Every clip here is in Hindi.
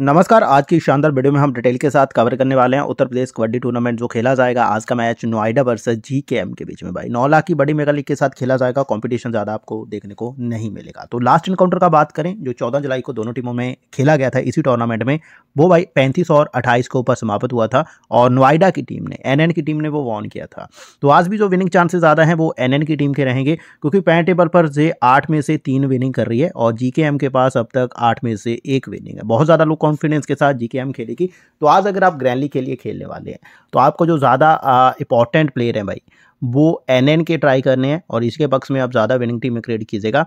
नमस्कार आज की शानदार वीडियो में हम डिटेल के साथ कवर करने वाले हैं उत्तर प्रदेश कबड्डी टूर्नामेंट जो खेला जाएगा आज का मैच नोएडा वर्सेस जी के एम के बीच में भाई नौ लाख की बड़ी मेगा लीग के साथ खेला जाएगा कंपटीशन ज़्यादा आपको देखने को नहीं मिलेगा तो लास्ट इनकाउंटर का बात करें जो चौदह जुलाई को दोनों टीमों में खेला गया था इसी टूर्नामेंट में वो भाई पैंतीस और अट्ठाईस के ऊपर समाप्त हुआ था और नोएडा की टीम ने एन की टीम ने वो वॉन किया था तो आज भी जो विनिंग चांसेस ज़्यादा है वो एन की टीम के रहेंगे क्योंकि पैन टेबल पर जे आठ में से तीन विनिंग कर रही है और जी के पास अब तक आठ में से एक विनिंग है बहुत ज़्यादा लोग कॉन्फिडेंस के साथ जीकेएम खेलेगी तो आज अगर आप ग्रैंडली के लिए खेलने वाले हैं तो आपको जो ज़्यादा इंपॉर्टेंट प्लेयर हैं भाई वो एन के ट्राई करने हैं और इसके पक्ष में आप ज़्यादा विनिंग टीम में क्रिएट कीजिएगा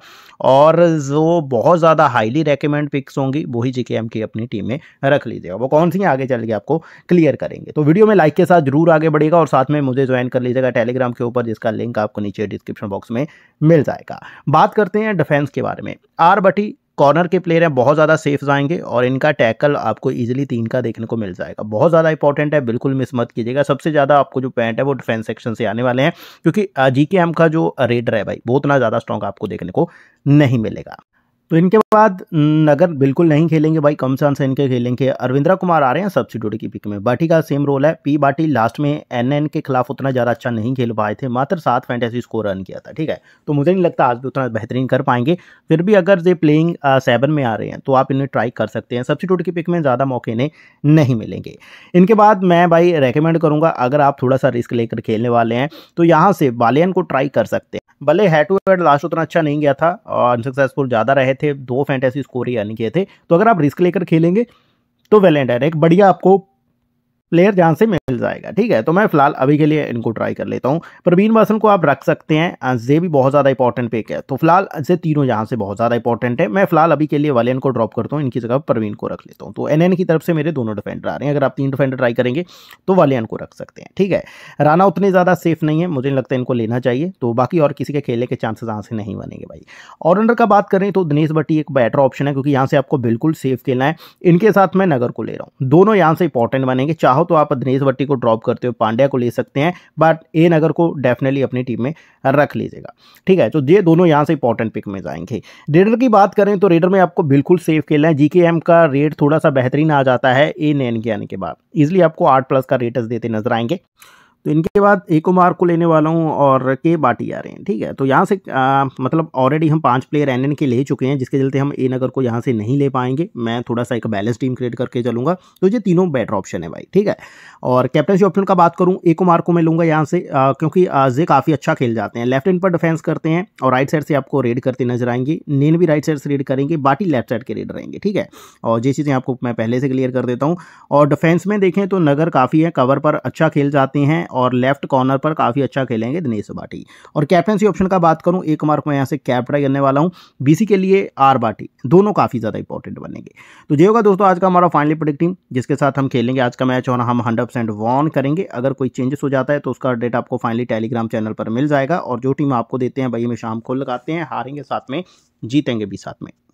और जो बहुत ज़्यादा हाईली रेकमेंड पिक्स होंगी वही जी के एम की अपनी टीम में रख लीजिएगा वो कौन सी आगे चल के आपको क्लियर करेंगे तो वीडियो में लाइक के साथ जरूर आगे बढ़ेगा और साथ में मुझे ज्वाइन कर लीजिएगा टेलीग्राम के ऊपर जिसका लिंक आपको नीचे डिस्क्रिप्शन बॉक्स में मिल जाएगा बात करते हैं डिफेंस के बारे में आर बटी कॉर्नर के प्लेयर हैं बहुत ज़्यादा सेफ जाएंगे और इनका टैकल आपको इजीली तीन का देखने को मिल जाएगा बहुत ज़्यादा इंपॉर्टेंट है बिल्कुल मिस मत कीजिएगा सबसे ज़्यादा आपको जो पॉइंट है वो डिफेंस सेक्शन से आने वाले हैं क्योंकि जी एम का जो रेडर है भाई वो उतना ज़्यादा स्ट्रॉन्ग आपको देखने को नहीं मिलेगा तो इनके बाद नगर बिल्कुल नहीं खेलेंगे भाई कम चांस इनके खेलेंगे अरविंद्रा कुमार आ रहे हैं सब्सिट्यूट की पिक में बाटी का सेम रोल है पी बाटी लास्ट में एन एन के खिलाफ उतना ज़्यादा अच्छा नहीं खेल पाए थे मात्र सात फैंटेसी स्कोर रन किया था ठीक है तो मुझे नहीं लगता आज भी उतना बेहतरीन कर पाएंगे फिर भी अगर जे प्लेइंग सेवन में आ रहे हैं तो आप इन्हें ट्राई कर सकते हैं सब्सिट्यूट की पिक में ज़्यादा मौके इन्हें नहीं मिलेंगे इनके बाद मैं भाई रेकमेंड करूँगा अगर आप थोड़ा सा रिस्क लेकर खेलने वाले हैं तो यहाँ से बालियन को ट्राई कर सकते हैं भले हेड टू हेड लास्ट उतना अच्छा नहीं गया था और अनसक्सेसफुल ज़्यादा रहे थे दो फैंटेसी स्कोर ही आने किए थे तो अगर आप रिस्क लेकर खेलेंगे तो वेल एंड एक बढ़िया आपको प्लेयर जहाँ से मिल जाएगा ठीक है तो मैं फिलहाल अभी के लिए इनको ट्राई कर लेता हूँ प्रवीण वासन को आप रख सकते हैं जे भी बहुत ज़्यादा इंपॉर्टेंट पिक है तो फिलहाल जे तीनों यहाँ से बहुत ज़्यादा इंपॉर्टेंट है मैं फिलहाल अभी के लिए वालियन को ड्रॉप करता हूँ इनकी जगह प्रवीण को रख लेता हूँ तो एन की तरफ से मेरे दोनों डिफेंडर आ रहे हैं अगर आप तीन डिफेंडर ट्राई करेंगे तो वालियन को रख सकते हैं ठीक है राना उतने ज़्यादा सेफ नहीं है मुझे लगता है इनको लेना चाहिए तो बाकी और किसी के खेलने के चांसेस यहाँ से नहीं बनेंगे भाई ऑलराउंडर का बात करें तो दिनेश भट्टी एक बेटर ऑप्शन है क्योंकि यहाँ से आपको बिल्कुल सेफ खेलना है इनके साथ मैं नगर को ले रहा हूँ दोनों यहाँ से इंपॉर्टेंट बनेंगे चाहे चाहो तो आप दिनेश भट्टी को ड्रॉप करते हो पांड्या को ले सकते हैं बट ए नगर को डेफिनेटली अपनी टीम में रख लीजिएगा ठीक है तो ये दोनों यहाँ से इंपॉर्टेंट पिक में जाएंगे रेडर की बात करें तो रेडर में आपको बिल्कुल सेफ खेलना है जीकेएम का रेट थोड़ा सा बेहतरीन आ जाता है ए नैन के आने के बाद इजिली आपको आठ प्लस का रेटस देते नजर आएंगे तो इनके बाद ए कुमार को लेने वाला हूँ और के बाटी आ रहे हैं ठीक है तो यहाँ से आ, मतलब ऑलरेडी हम पांच प्लेयर एन के ले चुके हैं जिसके चलते हम ए नगर को यहाँ से नहीं ले पाएंगे मैं थोड़ा सा एक बैलेंस टीम क्रिएट करके चलूँगा तो ये तीनों बेटर ऑप्शन है भाई ठीक है और कैप्टनशी ऑप्शन का बात करूँ ए कुमार को मैं लूँगा यहाँ से आ, क्योंकि जे काफ़ी अच्छा खेल जाते हैं लेफ्ट एंड पर डिफेंस करते हैं और राइट साइड से आपको रेड करते नजर आएंगे नेन भी राइट साइड से रेड करेंगे बाटी लेफ्ट साइड के रेड रहेंगे ठीक है और ये चीज़ें आपको मैं पहले से क्लियर कर देता हूँ और डिफेंस में देखें तो नगर काफ़ी है कवर पर अच्छा खेल जाते हैं और लेफ्ट कॉर्नर पर काफ़ी अच्छा खेलेंगे दिनेश बाटी और कैप्टनसी ऑप्शन का बात करूँ एक मार्क मैं यहाँ से कैप ट्राई करने वाला हूँ बीसी के लिए आर बाटी दोनों काफ़ी ज़्यादा इंपॉर्टेंट बनेंगे तो ये होगा दोस्तों आज का हमारा फाइनली प्रोडिक्टिंग जिसके साथ हम खेलेंगे आज का मैच और हम हंड्रेड परसेंट वॉन करेंगे अगर कोई चेंजेस हो जाता है तो उसका अपडेट आपको फाइनली टेलीग्राम चैनल पर मिल जाएगा और जो टीम आपको देते हैं भाई में शाम को लगाते हैं हारेंगे साथ में जीतेंगे भी साथ में